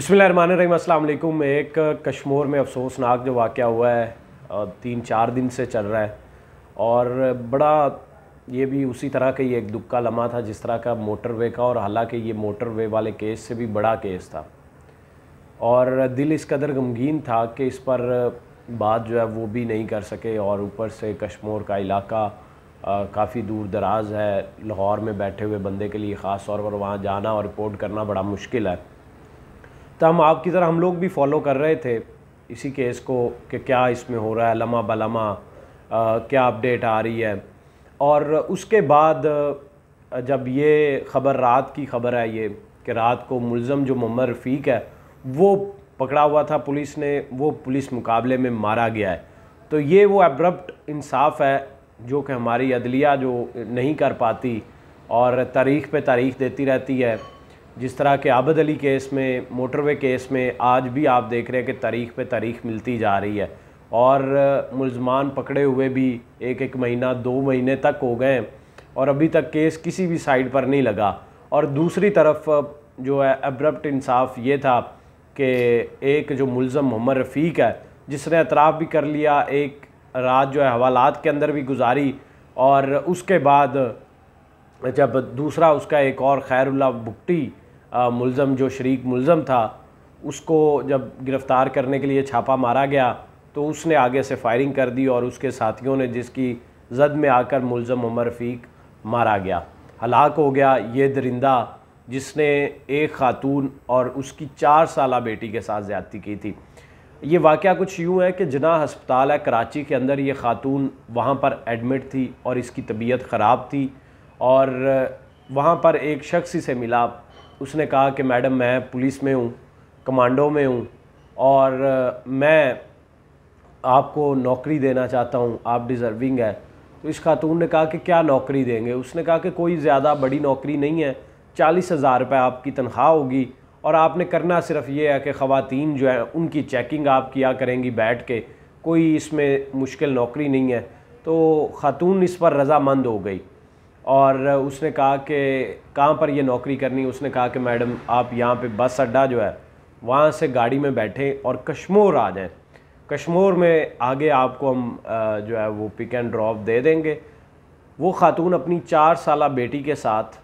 अस्सलाम वालेकुम एक कश्मीर में अफसोसनाक जो वाक़ हुआ है तीन चार दिन से चल रहा है और बड़ा ये भी उसी तरह का ही एक दुख का लम्हा था जिस तरह का मोटर वे का और हालांकि ये मोटर वे वाले केस से भी बड़ा केस था और दिल इस कदर गमगीन था कि इस पर बात जो है वो भी नहीं कर सके और ऊपर से कश्मीर का इलाका काफ़ी दूर दराज है लाहौर में बैठे हुए बंदे के लिए ख़ास तौर पर वहाँ जाना और रिपोर्ट करना बड़ा मुश्किल है तो हम आपकी तरह हम लोग भी फॉलो कर रहे थे इसी केस को कि क्या इसमें हो रहा है लमा बलमा क्या अपडेट आ रही है और उसके बाद जब ये ख़बर रात की ख़बर है ये कि रात को मुलम जो मोहम्मद रफ़ीक है वो पकड़ा हुआ था पुलिस ने वो पुलिस मुकाबले में मारा गया है तो ये वो एब्रप्ट इंसाफ है जो कि हमारी अदलिया जो नहीं कर पाती और तारीख पे तारीख देती रहती है जिस तरह के आबद अली केस में मोटरवे केस में आज भी आप देख रहे हैं कि तारीख पे तारीख मिलती जा रही है और मुलजमान पकड़े हुए भी एक एक महीना दो महीने तक हो गए और अभी तक केस किसी भी साइड पर नहीं लगा और दूसरी तरफ जो है अब्रप्ट इंसाफ ये था कि एक जो मुलम मोहम्मद रफ़ीक है जिसने अतराफ़ भी कर लिया एक रात जो है हवालात के अंदर भी गुजारी और उसके बाद जब दूसरा उसका एक और खैरुल्ला भुट्टी मुलम जो शरीक मुलम था उसको जब गिरफ़्तार करने के लिए छापा मारा गया तो उसने आगे से फायरिंग कर दी और उसके साथियों ने जिसकी जद में आकर मुलम उमर रफ़ीक मारा गया हलाक हो गया ये दरिंदा जिसने एक खातून और उसकी चार साल बेटी के साथ ज़्यादती की थी ये वाक़ कुछ यूँ है कि जना हस्पताल है कराची के अंदर ये खातून वहाँ पर एडमिट थी और इसकी तबीयत ख़राब थी और वहाँ पर एक शख्स से मिला उसने कहा कि मैडम मैं पुलिस में हूँ कमांडो में हूँ और मैं आपको नौकरी देना चाहता हूँ आप डिज़र्विंग है तो इस खातून ने कहा कि क्या नौकरी देंगे उसने कहा कि कोई ज़्यादा बड़ी नौकरी नहीं है चालीस हज़ार रुपये आपकी तनख्वाह होगी और आपने करना सिर्फ ये है कि ख़वान जो है उनकी चेकिंग आप किया करेंगी बैठ के कोई इसमें मुश्किल नौकरी नहीं है तो ख़ातून इस पर रजामंद हो गई और उसने कहा कि कहाँ पर ये नौकरी करनी उसने कहा कि मैडम आप यहाँ पे बस अड्डा जो है वहाँ से गाड़ी में बैठें और कश्मोर आ जाएं कश्मोर में आगे आपको हम जो है वो पिक एंड ड्रॉप दे देंगे वो ख़ातून अपनी चार साल बेटी के साथ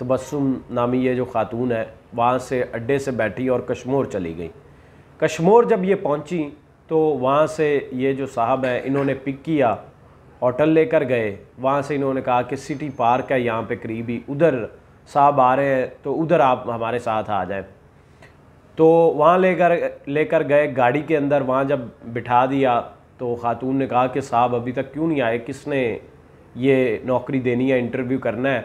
तबसम नामी ये जो ख़ातून है वहाँ से अड्डे से बैठी और कश्मोर चली गई कश्मोर जब ये पहुँची तो वहाँ से ये जो साहब हैं इन्होंने पिक किया होटल लेकर गए वहाँ से इन्होंने कहा कि सिटी पार्क है यहाँ पे करीबी उधर साहब आ रहे हैं तो उधर आप हमारे साथ आ जाएं तो वहाँ लेकर लेकर गए गाड़ी के अंदर वहाँ जब बिठा दिया तो ख़ातून ने कहा कि साहब अभी तक क्यों नहीं आए किसने ये नौकरी देनी है इंटरव्यू करना है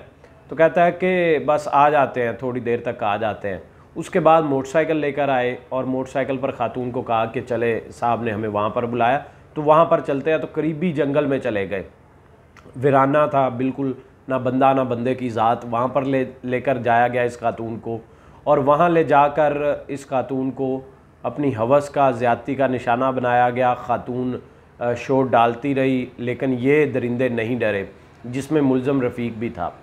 तो कहता है कि बस आ जाते हैं थोड़ी देर तक आ जाते हैं उसके बाद मोटरसाइकिल लेकर आए और मोटरसाइकिल पर ख़ातून को कहा कि चले साहब ने हमें वहाँ पर बुलाया तो वहाँ पर चलते हैं तो करीबी जंगल में चले गए वीराना था बिल्कुल ना बंदा ना बंदे की ज़ात वहाँ पर ले लेकर जाया गया इस खातून को और वहाँ ले जाकर इस खातून को अपनी हवस का ज़्यादती का निशाना बनाया गया खातून शोर डालती रही लेकिन ये दरिंदे नहीं डरे जिसमें मुलम रफ़ीक भी था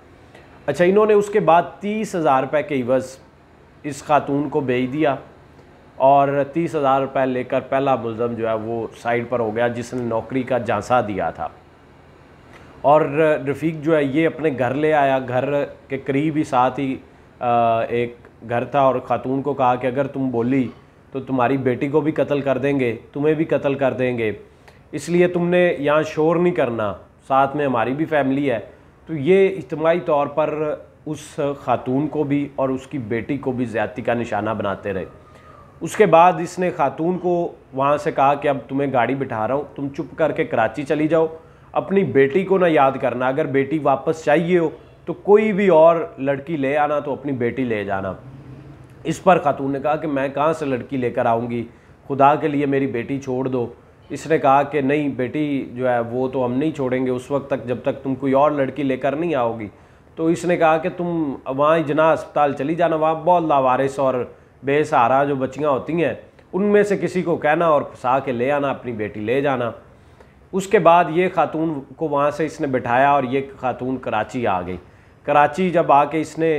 अच्छा इन्होंने उसके बाद तीस हज़ार रुपये के इवज़ इस खातून को बेच दिया और तीस हज़ार रुपये लेकर पहला मुलम जो है वो साइड पर हो गया जिसने नौकरी का झांसा दिया था और रफ़ीक जो है ये अपने घर ले आया घर के करीब ही साथ ही एक घर था और ख़ातून को कहा कि अगर तुम बोली तो तुम्हारी बेटी को भी कत्ल कर देंगे तुम्हें भी कत्ल कर देंगे इसलिए तुमने यहाँ शोर नहीं करना साथ में हमारी भी फैमिली है तो ये इज्तमाही तौर पर उस खातून को भी और उसकी बेटी को भी ज़्यादती का निशाना बनाते रहे उसके बाद इसने खातून को वहाँ से कहा कि अब तुम्हें गाड़ी बिठा रहा हूँ तुम चुप करके कराची चली जाओ अपनी बेटी को ना याद करना अगर बेटी वापस चाहिए हो तो कोई भी और लड़की ले आना तो अपनी बेटी ले जाना इस पर खातून ने कहा कि मैं कहाँ से लड़की लेकर आऊँगी खुदा के लिए मेरी बेटी छोड़ दो इसने कहा कि नहीं बेटी जो है वो तो हम नहीं छोड़ेंगे उस वक्त तक जब तक तुम कोई और लड़की लेकर नहीं आओगी तो इसने कहा कि तुम वहाँ जना अस्पताल चली जाना वहाँ बहुत लावारिस और बेसहारा जो बच्चियाँ होती हैं उनमें से किसी को कहना और फंसा के ले आना अपनी बेटी ले जाना उसके बाद ये खातून को वहाँ से इसने बिठाया और ये खातून कराची आ गई कराची जब आके इसने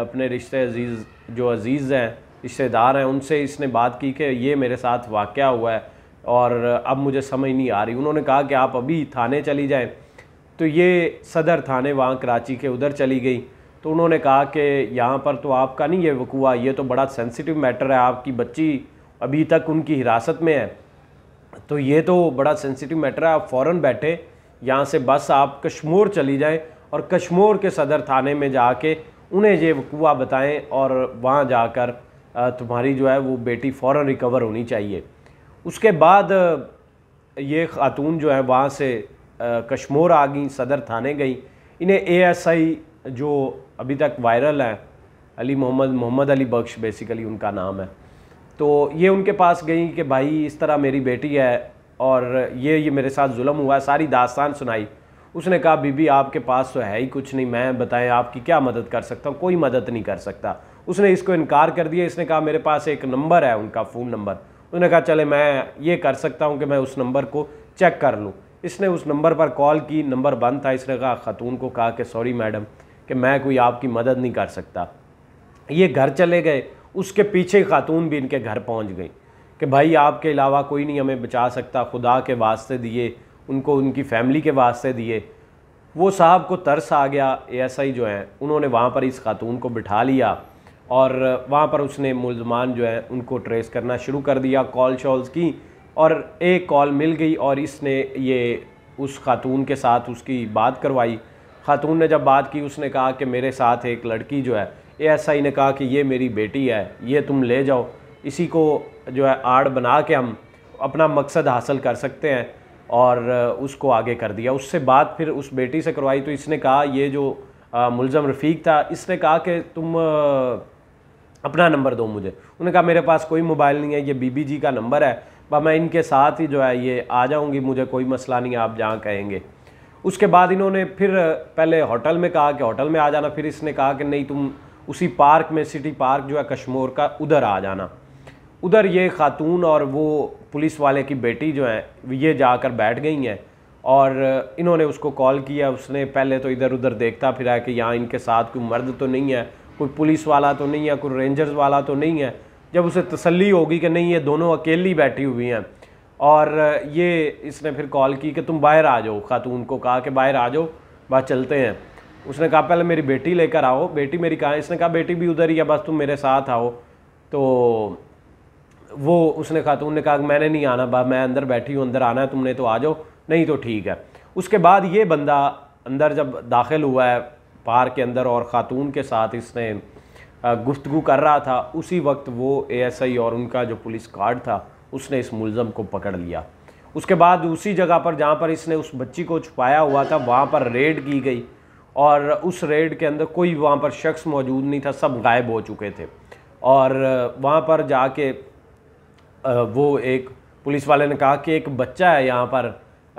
अपने रिश्ते अजीज़ जो अजीज़ हैं रिश्तेदार हैं उनसे इसने बात की कि ये मेरे साथ वाक़ हुआ है और अब मुझे समझ नहीं आ रही उन्होंने कहा कि आप अभी थाने चली जाएं तो ये सदर थाने वहाँ कराची के उधर चली गई तो उन्होंने कहा कि यहाँ पर तो आपका नहीं ये वकूआ ये तो बड़ा सेंसिटिव मैटर है आपकी बच्ची अभी तक उनकी हिरासत में है तो ये तो बड़ा सेंसिटिव मैटर है आप फ़ौर बैठे यहाँ से बस आप कश्मोर चली जाएँ और कश्मोर के सदर थाने में के उन्हें ये वकूआ बताएँ और वहाँ जाकर तुम्हारी जो है वो बेटी फ़ौर रिकवर होनी चाहिए उसके बाद ये खातून जो है वहाँ से कश्मोर आ गई सदर थाने गई इन्हें एएसआई जो अभी तक वायरल हैं अली मोहम्मद मोहम्मद अली बख्श बेसिकली उनका नाम है तो ये उनके पास गई कि भाई इस तरह मेरी बेटी है और ये ये मेरे साथ जुल्म हुआ है सारी दास्तान सुनाई उसने कहा बीबी आपके पास तो है ही कुछ नहीं मैं बताएं आपकी क्या मदद कर सकता हूँ कोई मदद नहीं कर सकता उसने इसको इनकार कर दिया इसने कहा मेरे पास एक नंबर है उनका फ़ोन नंबर उसने कहा चले मैं ये कर सकता हूँ कि मैं उस नंबर को चेक कर लूँ इसने उस नंबर पर कॉल की नंबर बंद था इसने कहा ख़तून को कहा कि सॉरी मैडम कि मैं कोई आपकी मदद नहीं कर सकता ये घर चले गए उसके पीछे खातून भी इनके घर पहुंच गई कि भाई आपके अलावा कोई नहीं हमें बचा सकता खुदा के वास्ते दिए उनको उनकी फैमिली के वास्ते दिए वो साहब को तरस आ गया ही जो है उन्होंने वहाँ पर इस खातून को बिठा लिया और वहाँ पर उसने मुलजमान जो हैं उनको ट्रेस करना शुरू कर दिया कॉल शॉल्स की और एक कॉल मिल गई और इसने ये उस खातून के साथ उसकी बात करवाई खातून ने जब बात की उसने कहा कि मेरे साथ एक लड़की जो है एस आई ने कहा कि ये मेरी बेटी है ये तुम ले जाओ इसी को जो है आड़ बना के हम अपना मकसद हासिल कर सकते हैं और उसको आगे कर दिया उससे बात फिर उस बेटी से करवाई तो इसने कहा ये जो मुलज़म रफ़ीक था इसने कहा कि तुम अपना नंबर दो मुझे उन्होंने कहा मेरे पास कोई मोबाइल नहीं है ये बीबी जी का नंबर है मैं इनके साथ ही जो है ये आ जाऊँगी मुझे कोई मसला नहीं आप जहाँ कहेंगे उसके बाद इन्होंने फिर पहले होटल में कहा कि होटल में आ जाना फिर इसने कहा कि नहीं तुम उसी पार्क में सिटी पार्क जो है कश्मोर का उधर आ जाना उधर ये खातून और वो पुलिस वाले की बेटी जो है ये जाकर बैठ गई हैं और इन्होंने उसको कॉल किया उसने पहले तो इधर उधर देखता फिरा कि यहाँ इनके साथ कोई मर्द तो नहीं है कोई पुलिस वाला तो नहीं है कोई रेंजर्स वाला तो नहीं है जब उसे तसल्ली होगी कि नहीं ये दोनों अकेली बैठी हुई हैं और ये इसने फिर कॉल की कि तुम बाहर आ जाओ खातून को कहा कि बाहर आ जाओ बस चलते हैं उसने कहा पहले मेरी बेटी लेकर आओ बेटी मेरी कहाँ इसने कहा बेटी भी उधर ही है बस तुम मेरे साथ आओ तो वो उसने खातून ने कहा कि मैंने नहीं आना बा मैं अंदर बैठी हूँ अंदर आना है तुमने तो आ जाओ नहीं तो ठीक है उसके बाद ये बंदा अंदर जब दाखिल हुआ है पार के अंदर और ख़ातून के साथ इसने गुफ्तगु कर रहा था उसी वक्त वो एएसआई और उनका जो पुलिस गार्ड था उसने इस मुलज़म को पकड़ लिया उसके बाद उसी जगह पर जहाँ पर इसने उस बच्ची को छुपाया हुआ था वहाँ पर रेड की गई और उस रेड के अंदर कोई वहाँ पर शख्स मौजूद नहीं था सब गायब हो चुके थे और वहाँ पर जाके वो एक पुलिस वाले ने कहा कि एक बच्चा है यहाँ पर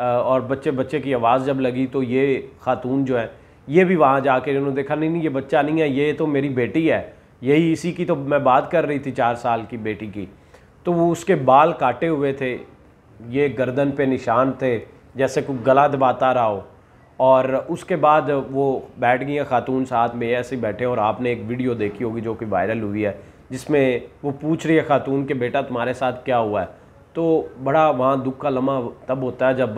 और बच्चे बच्चे की आवाज़ जब लगी तो ये खातून जो है ये भी वहाँ जाके उन्होंने देखा नहीं नहीं ये बच्चा नहीं है ये तो मेरी बेटी है यही इसी की तो मैं बात कर रही थी चार साल की बेटी की तो वो उसके बाल काटे हुए थे ये गर्दन पे निशान थे जैसे कुछ गला दबाता रहा हो और उसके बाद वो बैठ गई हैं खातून साथ में ऐसे बैठे और आपने एक वीडियो देखी होगी जो कि वायरल हुई है जिसमें वो पूछ रही है खातून के बेटा तुम्हारे साथ क्या हुआ है तो बड़ा वहाँ दुख का लम्हा तब होता है जब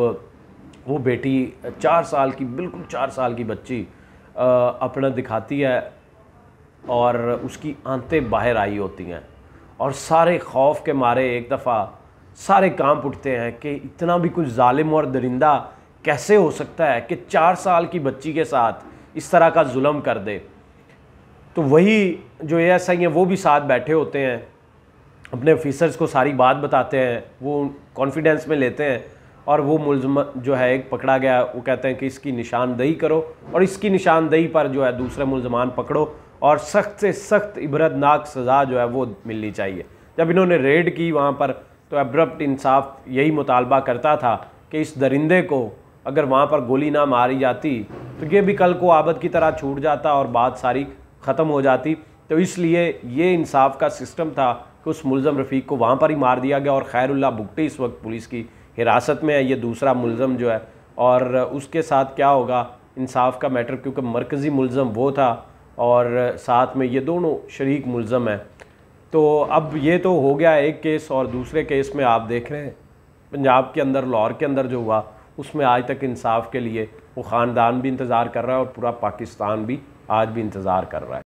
वो बेटी चार साल की बिल्कुल चार साल की बच्ची अपना दिखाती है और उसकी आंतें बाहर आई होती हैं और सारे खौफ के मारे एक दफ़ा सारे काम उठते हैं कि इतना भी कुछ ालिम और दरिंदा कैसे हो सकता है कि चार साल की बच्ची के साथ इस तरह का जुल्म कर दे तो वही जो ए एस आई हैं वो भी साथ बैठे होते हैं अपने ऑफिसर्स को सारी बात बताते हैं वो कॉन्फिडेंस में लेते हैं और वो मुलम जो है एक पकड़ा गया वो कहते हैं कि इसकी निशानदही करो और इसकी निशानदही पर जो है दूसरे मुलजमान पकड़ो और सख्त से सख्त इबरतनाक सज़ा जो है वो मिलनी चाहिए जब इन्होंने रेड की वहाँ पर तो एब्रप्ट इंसाफ यही मुतालबा करता था कि इस दरिंदे को अगर वहाँ पर गोली ना मारी जाती तो ये भी कल को आबद की तरह छूट जाता और बात सारी ख़त्म हो जाती तो इसलिए ये इंसाफ का सिस्टम था कि उस मुलम रफ़ीक को वहाँ पर ही मार दिया गया और खैरुल्ला भुगटी इस वक्त पुलिस की हिरासत में है ये दूसरा मुलम जो है और उसके साथ क्या होगा इंसाफ का मैटर क्योंकि मरकज़ी मुलम वो था और साथ में ये दोनों शरीक मुलम हैं तो अब ये तो हो गया एक केस और दूसरे केस में आप देख रहे हैं पंजाब के अंदर लाहौर के अंदर जो हुआ उसमें आज तक इंसाफ के लिए वो ख़ानदान भी इंतज़ार कर रहा है और पूरा पाकिस्तान भी आज भी इंतज़ार कर रहा है